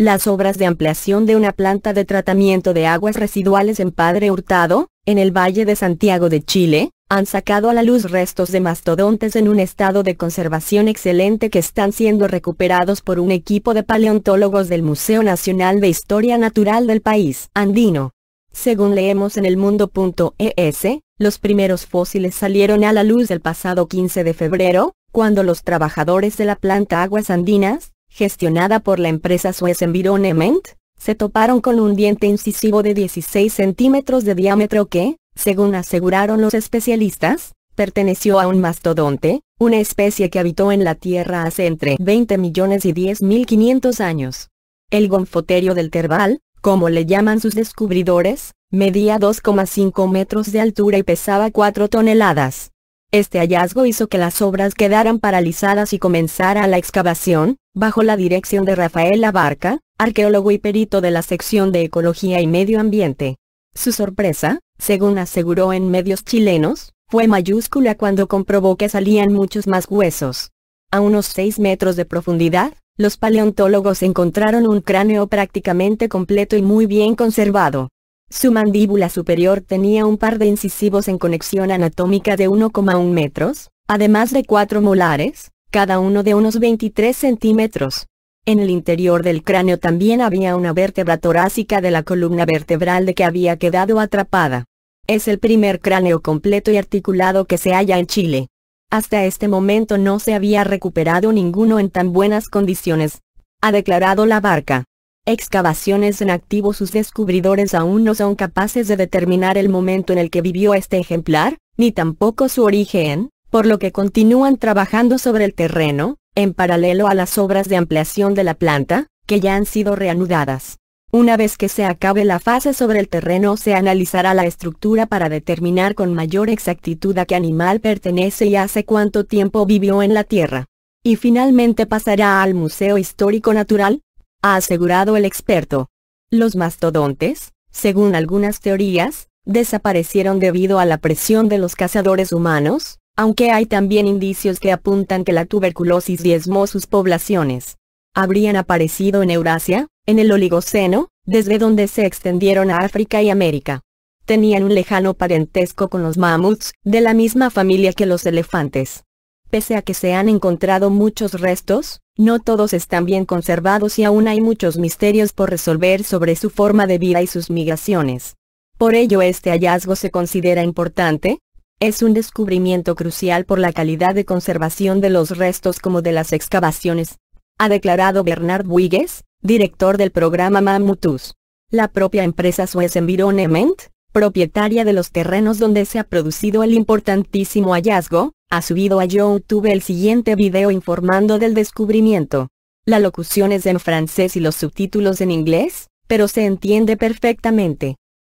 Las obras de ampliación de una planta de tratamiento de aguas residuales en Padre Hurtado, en el Valle de Santiago de Chile, han sacado a la luz restos de mastodontes en un estado de conservación excelente que están siendo recuperados por un equipo de paleontólogos del Museo Nacional de Historia Natural del país andino. Según leemos en el mundo.es, los primeros fósiles salieron a la luz el pasado 15 de febrero, cuando los trabajadores de la planta Aguas Andinas, gestionada por la empresa Suez Environment, se toparon con un diente incisivo de 16 centímetros de diámetro que, según aseguraron los especialistas, perteneció a un mastodonte, una especie que habitó en la Tierra hace entre 20 millones y 10.500 años. El gonfoterio del Terbal, como le llaman sus descubridores, medía 2,5 metros de altura y pesaba 4 toneladas. Este hallazgo hizo que las obras quedaran paralizadas y comenzara la excavación, bajo la dirección de Rafael Abarca, arqueólogo y perito de la sección de Ecología y Medio Ambiente. Su sorpresa, según aseguró en medios chilenos, fue mayúscula cuando comprobó que salían muchos más huesos. A unos 6 metros de profundidad, los paleontólogos encontraron un cráneo prácticamente completo y muy bien conservado. Su mandíbula superior tenía un par de incisivos en conexión anatómica de 1,1 metros, además de cuatro molares, cada uno de unos 23 centímetros. En el interior del cráneo también había una vértebra torácica de la columna vertebral de que había quedado atrapada. Es el primer cráneo completo y articulado que se halla en Chile. Hasta este momento no se había recuperado ninguno en tan buenas condiciones, ha declarado la barca excavaciones en activo sus descubridores aún no son capaces de determinar el momento en el que vivió este ejemplar, ni tampoco su origen, por lo que continúan trabajando sobre el terreno, en paralelo a las obras de ampliación de la planta, que ya han sido reanudadas. Una vez que se acabe la fase sobre el terreno se analizará la estructura para determinar con mayor exactitud a qué animal pertenece y hace cuánto tiempo vivió en la Tierra. Y finalmente pasará al Museo Histórico Natural, ha asegurado el experto. Los mastodontes, según algunas teorías, desaparecieron debido a la presión de los cazadores humanos, aunque hay también indicios que apuntan que la tuberculosis diezmó sus poblaciones. Habrían aparecido en Eurasia, en el Oligoceno, desde donde se extendieron a África y América. Tenían un lejano parentesco con los mamuts, de la misma familia que los elefantes. Pese a que se han encontrado muchos restos, no todos están bien conservados y aún hay muchos misterios por resolver sobre su forma de vida y sus migraciones. Por ello este hallazgo se considera importante, es un descubrimiento crucial por la calidad de conservación de los restos como de las excavaciones, ha declarado Bernard Buigues, director del programa Mammutus. La propia empresa Suez Environment, propietaria de los terrenos donde se ha producido el importantísimo hallazgo, ha subido a YouTube el siguiente video informando del descubrimiento. La locución es en francés y los subtítulos en inglés, pero se entiende perfectamente.